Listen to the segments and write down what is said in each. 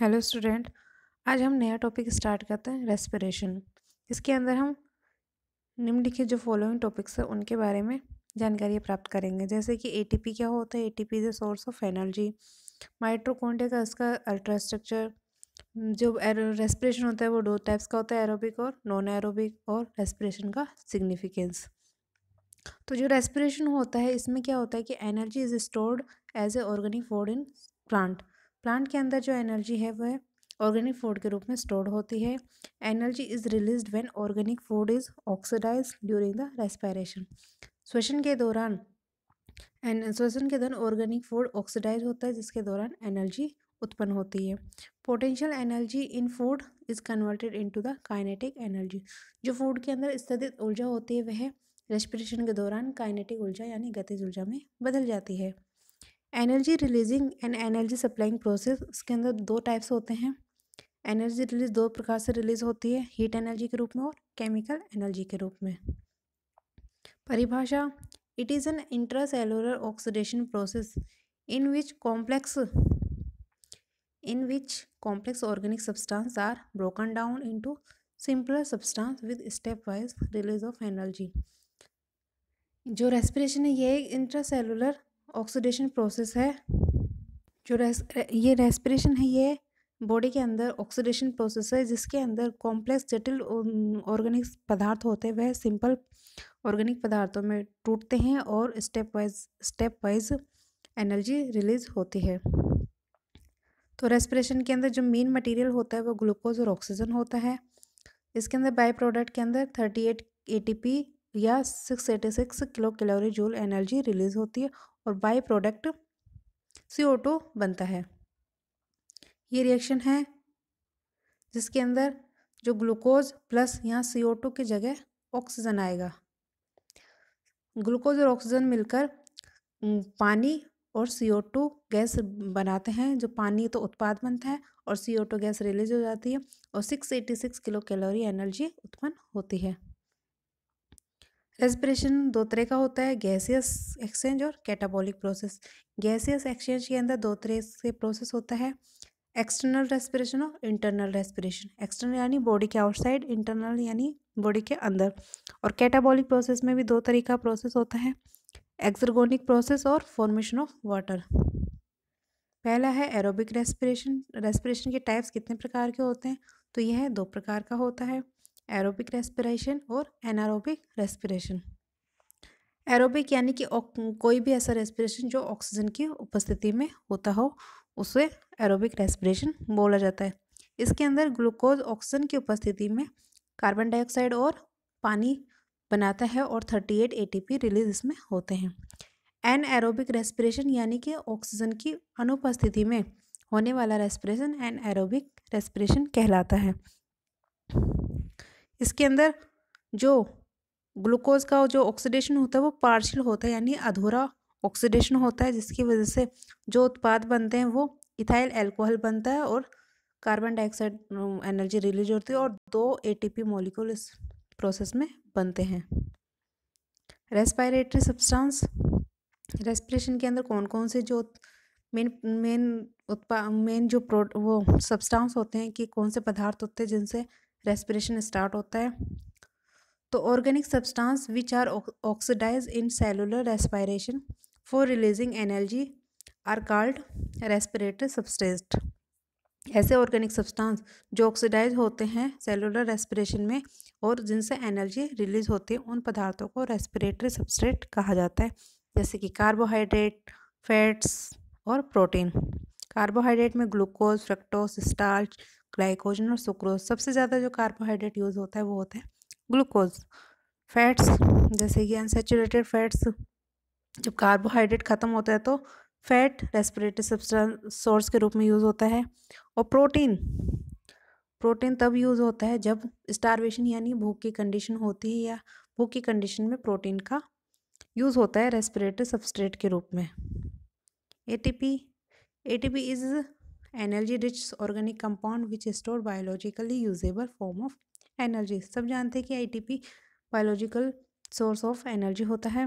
hello student आज हम नया टॉपिक स्टार्ट करते हैं रेस्पिरेशन इसके अंदर हम निम्नलिखित जो फॉलोइंग टॉपिक्स हैं उनके बारे में जानकारी प्राप्त करेंगे जैसे कि एटीपी क्या होता है ATP is a source of energy mitochondria का इसका अल्ट्रास्ट्रक्चर जो रेस्पिरेशन होता है वो दो टाइप्स का होता है एरोबिक और नॉन एरोबिक और रेस्पिरेशन का सिग्निफिकेंस तो जो रेस्पिरेशन होता है इसमें क्या होता है कि energy is stored as a organic food in plant plant के अंदर जो एनर्जी है वह ऑर्गेनिक फूड के रूप में स्टोर होती है energy is release when organic food is oxidise during the respiration श्वसन के दौरान एन श्वसन के दौरान ऑर्गेनिक फूड ऑक्सीडाइज होता है जिसके दौरान एनर्जी उत्पन्न होती है potential energy in food is converted into the kinetic energy जो फूड के अंदर स्थित ऊर्जा होती है वह रेस्पिरेशन के दौरान काइनेटिक ऊर्जा यानी गतिज ऊर्जा में बदल जाती है energy releasing and energy supplying process उसके अंदर दो टाइप्स होते हैं एनर्जी रिलीज दो प्रकार से रिलीज होती है हीट एनर्जी के रूप में और केमिकल एनर्जी के रूप में परिभाषा it is an intracellular oxidation process in which complex in which complex organic substance are broken down into simpler substance with step wise release of energy जो रेस्पिरेशन है ये इंट्रासेलुलर ऑक्सीडेशन प्रोसेस है जो race ये respiration है ये body के अंदर ऑक्सीडेशन प्रोसेस है जिसके अंदर कॉम्प्लेक्स जटिल ऑर्गेनिक पदार्थ होते हैं वह सिंपल ऑर्गेनिक पदार्थों में टूटते हैं और step wise step wise energy release होती है तो रेस्पिरेशन के अंदर जो मेन मटेरियल होता है वो ग्लूकोज और ऑक्सीजन होता है इसके अंदर बाई प्रोडक्ट के अंदर थर्टी एट ए या six eighty six kilo calorie joule energy release होती है और बाई प्रोडक्ट सी बनता है ये रिएक्शन है जिसके अंदर जो ग्लूकोज प्लस यहाँ सी की जगह ऑक्सीजन आएगा ग्लूकोज और ऑक्सीजन मिलकर पानी और सी गैस बनाते हैं जो पानी तो उत्पाद बनता है और सी गैस रिलीज हो जाती है और six eighty six kilo calorie energy उत्पन्न होती है रेस्पिरेशन दो तरह का होता है गैसियस एक्सचेंज और कैटाबॉलिक प्रोसेस गैसियस एक्सचेंज के अंदर दो तरह से प्रोसेस होता है एक्सटर्नल रेस्पिरेशन और इंटरनल रेस्पिरेशन एक्सटर्नल यानी बॉडी के आउटसाइड इंटरनल यानी बॉडी के अंदर और कैटाबॉलिक प्रोसेस में भी दो तरह का प्रोसेस होता है एक्सरगोनिक प्रोसेस और फॉर्मेशन ऑफ वाटर पहला है एरोबिक रेस्पिरेशन रेस्पिरेशन के टाइप्स कितने प्रकार के होते हैं तो यह दो प्रकार का होता है एरोबिक रेस्पिरेशन और एनारोबिक रेस्पिरेशन एरोबिक यानी कि कोई भी ऐसा रेस्पिरेशन जो ऑक्सीजन की उपस्थिति में होता हो उसे एरोबिक रेस्पिरेशन बोला जाता है इसके अंदर ग्लूकोज ऑक्सीजन की उपस्थिति में कार्बन डाइऑक्साइड और पानी बनाता है और thirty eight A T P release इसमें होते हैं एन एरोबिक रेस्पिरेशन यानी कि ऑक्सीजन की अनुपस्थिति में होने वाला रेस्पिरेशन एन एरोबिक रेस्पिरेशन कहलाता है इसके अंदर जो ग्लूकोज का जो ऑक्सीडेशन होता है वो पार्शियल होता है यानी अधूरा ऑक्सीडेशन होता है जिसकी वजह से जो उत्पाद बनते हैं वो इथाइल एल्कोहल बनता है और कार्बन डाइऑक्साइड एनर्जी रिलीज होती है और दो एटीपी मॉलिक्यूल इस प्रोसेस में बनते हैं रेस्पायरेटरी सब्सटेंस रेस्पिरेशन के अंदर कौन कौन से जो मेन मेन उत्पा मेन जो प्रो वो सब्सटेंस होते हैं कि कौन से पदार्थ होते हैं जिनसे रेस्पिरेशन स्टार्ट होता है तो organic substance which are oxidise in cellular respiration for releasing energy are called respiratory substance ऐसे ऑर्गेनिक सब्सटेंस जो ऑक्सीडाइज होते हैं सेलुलर रेस्पिरेशन में और जिनसे एनर्जी रिलीज होती है उन पदार्थों को रेस्पिरेटरी सब्सट्रेट कहा जाता है जैसे कि कार्बोहाइड्रेट फैट्स और प्रोटीन कार्बोहाइड्रेट में ग्लूकोज फ्रक्टोज स्टार्च ग्लाइकोजन और सुक्रोज सबसे ज़्यादा जो कार्बोहाइड्रेट यूज़ होता है वो होता है ग्लूकोज फैट्स जैसे कि अनसेचुरेटेड फैट्स जब कार्बोहाइड्रेट ख़त्म होता है तो फैट रेस्पिरेटरी सब्सटेंस सोर्स के रूप में यूज़ होता है और प्रोटीन प्रोटीन तब यूज़ होता है जब स्टारवेशन यानी भूख की कंडीशन होती है या भूख की कंडीशन में प्रोटीन का यूज़ होता है रेस्पिरेटरी सबस्ट्रेट के रूप में ATP ATP is energy rich organic compound which store biologically usable form of energy सब जानते हैं कि P biological source of energy होता है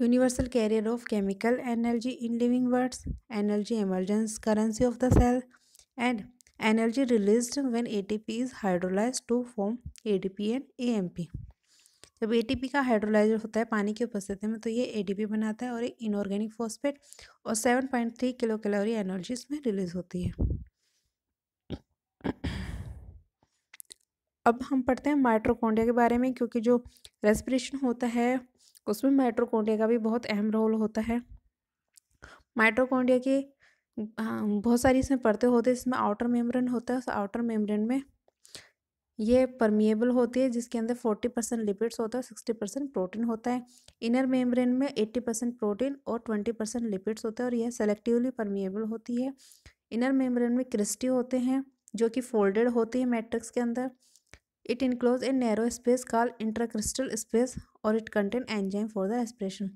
universal carrier of chemical energy in living words energy emergence currency of the cell and energy released when ATP is hydrolysed to form ADP and AMP जब ATP का hydrolyser होता है पानी की उपस्थिति में तो ये एटीपी बनाता है और इनऑर्गेनिक फॉस्फेट और seven point three kilo calorie energy इसमें रिलीज होती है अब हम पढ़ते हैं माइट्रोकोंडिया के बारे में क्योंकि जो रेस्पिरेशन होता है उसमें माइट्रोकोंडिया का भी बहुत अहम रोल होता है माइट्रोकोंडिया के बहुत सारी इसमें पढ़ते होते हैं इसमें आउटर मेम्ब्रेन होता है उस आउटर मेम्ब्रेन में ये परमिएबल होती है जिसके अंदर फोर्टी परसेंट लिपिड्स होता है सिक्सटी परसेंट प्रोटीन होता है इनर मेम्ब्रेन में एट्टी परसेंट प्रोटीन और ट्वेंटी परसेंट लिपिड्स होते हैं और यह सेलेक्टिवली परमिएबल होती है इनर मेम्ब्रेन में क्रिस्टी होते हैं जो कि फोल्डेड होती है मैट्रिक्स के अंदर it enclose a narrow space call intracristal space और it contain enzyme for the respiration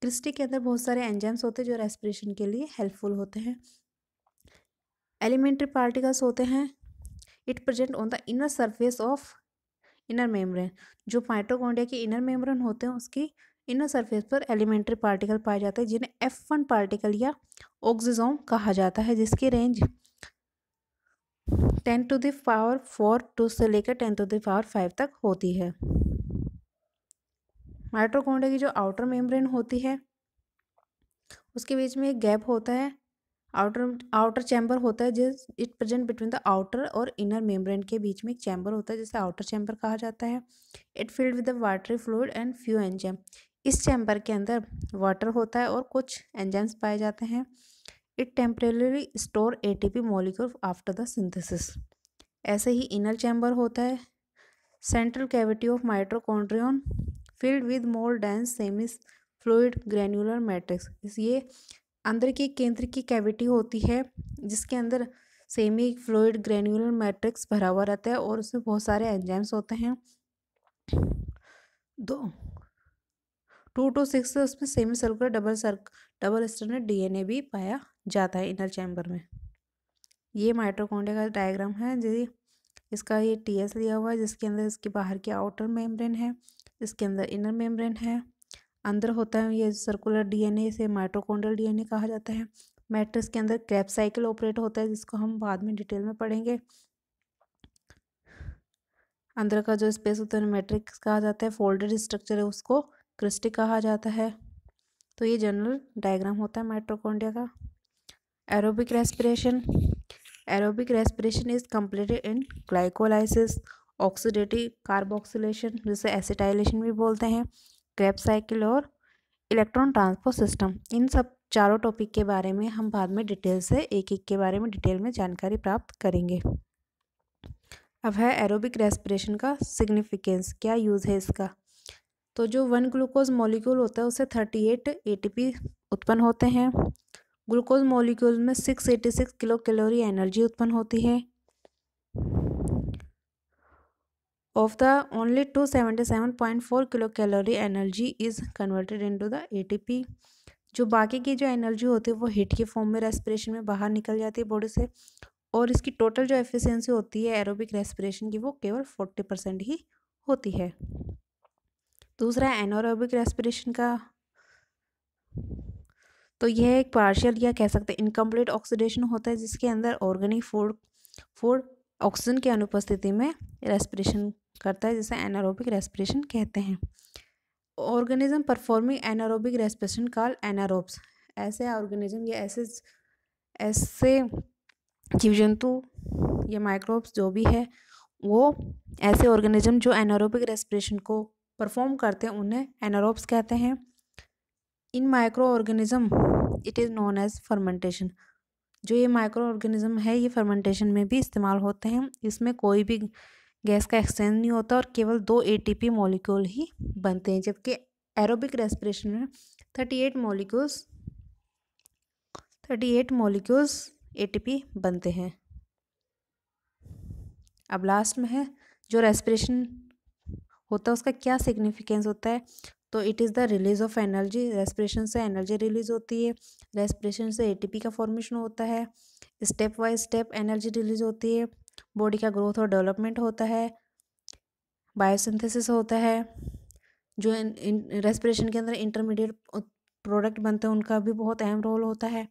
cristae के अंदर बहुत सारे एंजाइम्स होते हैं जो रेस्पिरेशन के लिए हेल्पफुल होते हैं एलिमेंट्री पार्टिकल्स होते हैं it present on the inner surface of inner membrane जो माइटोकॉन्ड्रिया के इनर मेम्ब्रेन होते हैं उसकी इनर सरफेस पर एलिमेंट्री पार्टिकल पाए जाते हैं जिन्हें एफ वन पार्टिकल या ऑक्सीजोम कहा जाता है जिसकी range ten to the power four to से लेकर टेन टू दावर फाइव तक होती है माइट्रोकोंडे की जो आउटर मेम्ब्रेन होती है उसके बीच में एक गैप होता है आउटर आउटर चैम्बर होता है जिस it present between the outer और इनर मेम्ब्रेन के बीच में एक चैम्बर होता है जिसे आउटर चैम्बर कहा जाता है it filled with the watery fluid and few enzyme इस चैम्बर के अंदर वाटर होता है और कुछ एंजाम्स पाए जाते हैं it temporarily store A T P molecule after the synthesis ऐसे ही इनर चैम्बर होता है central cavity of mitochondrion filled with more dense semis fluid granular matrix ये अंदर की केंद्र की कैविटी होती है जिसके अंदर सेमी फ्लूड ग्रेन्यूलर मैट्रिक्स भरा हुआ रहता है और उसमें बहुत सारे एंजाइम्स होते हैं दो टू टू सिक्स उसमें सेमी सर्कुलर डबल सर्क डबल स्टैंडर्ड डीएनए भी पाया जाता है इनर चैम्बर में ये माइट्रोकोंडिया का डायग्राम है जी इसका ये टीएस लिया हुआ है जिसके अंदर इसके बाहर की आउटर मेम्ब्रेन है इसके अंदर इनर मेम्ब्रेन है अंदर होता है ये सर्कुलर डीएनए से माइटोकॉन्ड्रियल डीएनए कहा जाता है मैट्रिक्स के अंदर क्रैप साइकिल ऑपरेट होता है जिसको हम बाद में डिटेल में पढ़ेंगे अंदर का जो स्पेस होता है मैट्रिक्स कहा जाता है फोल्डेड स्ट्रक्चर है उसको क्रिस्टिक कहा जाता है तो ये जनरल डायग्राम होता है माइट्रोकोंडिया का aerobic respiration aerobic respiration is completed in glycolysis oxidative carboxylation जिसे एसिटाइलेशन भी बोलते हैं क्रैप साइकिल और इलेक्ट्रॉन ट्रांसपोर्ट सिस्टम इन सब चारों टॉपिक के बारे में हम बाद में डिटेल से एक एक के बारे में डिटेल में जानकारी प्राप्त करेंगे अब है एरोबिक रेस्पिरेशन का सिग्निफिकेंस क्या यूज़ है इसका तो जो वन ग्लूकोज मॉलिक्यूल होता है उससे थर्टी एट ए उत्पन्न होते हैं ग्लूकोज मॉलिक्यूल में six eighty six kilo calorie energy उत्पन्न होती है of the only 277.4 kilo calorie energy is converted to the P जो बाकी की जो एनर्जी होती है वो हीट के फॉर्म में रेस्पिरेशन में बाहर निकल जाती है बॉडी से और इसकी टोटल जो एफिशिएंसी होती है एरोबिक रेस्पिरेशन की वो केवल फोर्टी परसेंट ही होती है दूसरा एनोरोबिक रेस्पिरेशन का तो यह एक पार्शियल या कह सकते हैं इनकम्प्लीट ऑक्सीडेशन होता है जिसके अंदर ऑर्गेनिक फूड फूड ऑक्सीजन की अनुपस्थिति में रेस्पिरेशन करता है जिसे एनारोबिक रेस्पिरेशन कहते हैं organism performing anaerobic respiration call anaerobes ऐसे ऑर्गेनिज्म या ऐसे ऐसे जीव जंतु या माइक्रोब्स जो भी है वो ऐसे ऑर्गेनिज्म जो एनारोबिक रेस्पिरेशन को परफॉर्म करते हैं उन्हें एनारोब्स कहते हैं in micro organism it is known as fermentation जो ये माइक्रो ऑर्गेनिज़म है ये फर्मेंटेशन में भी इस्तेमाल होते हैं इसमें कोई भी गैस का एक्सचेंज नहीं होता और केवल दो एटीपी मॉलिक्यूल ही बनते हैं जबकि एरोबिक रेस्पिरेशन में thirty eight molecules thirty eight molecules A बनते हैं अब लास्ट में है जो रेस्पिरेशन होता है उसका क्या सिग्निफिकेंस होता है तो it is the release of energy respiration से एनर्जी रिलीज होती है रेस्पिरेशन से एटीपी का फॉर्मेशन होता है step by step energy release होती है बॉडी का ग्रोथ और डेवलपमेंट होता है बायोसिंथेसिस होता है जो रेस्पिरेशन के अंदर इंटरमीडिएट प्रोडक्ट बनते हैं उनका भी बहुत अहम रोल होता है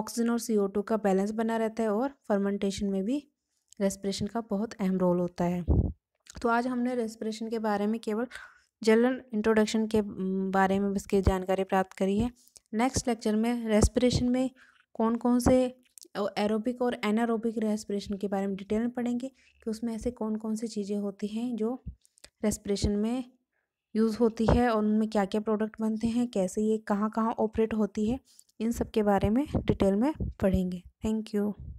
ऑक्सीजन और सी टू का बैलेंस बना रहता है और फर्मेंटेशन में भी रेस्पिरेशन का बहुत अहम रोल होता है तो आज हमने रेस्पिरेशन के बारे में केवल जनरल इंट्रोडक्शन के बारे में इसकी जानकारी प्राप्त करी है नेक्स्ट लेक्चर में रेस्पिरेशन में कौन कौन से एरोबिक और एनारोबिक रेस्पिरेशन के बारे में डिटेल में पढ़ेंगे कि उसमें ऐसे कौन कौन सी चीज़ें होती हैं जो रेस्पिरेशन में यूज़ होती है और उनमें क्या क्या प्रोडक्ट बनते हैं कैसे ये कहाँ कहाँ ऑपरेट होती है इन सब के बारे में डिटेल में पढ़ेंगे थैंक यू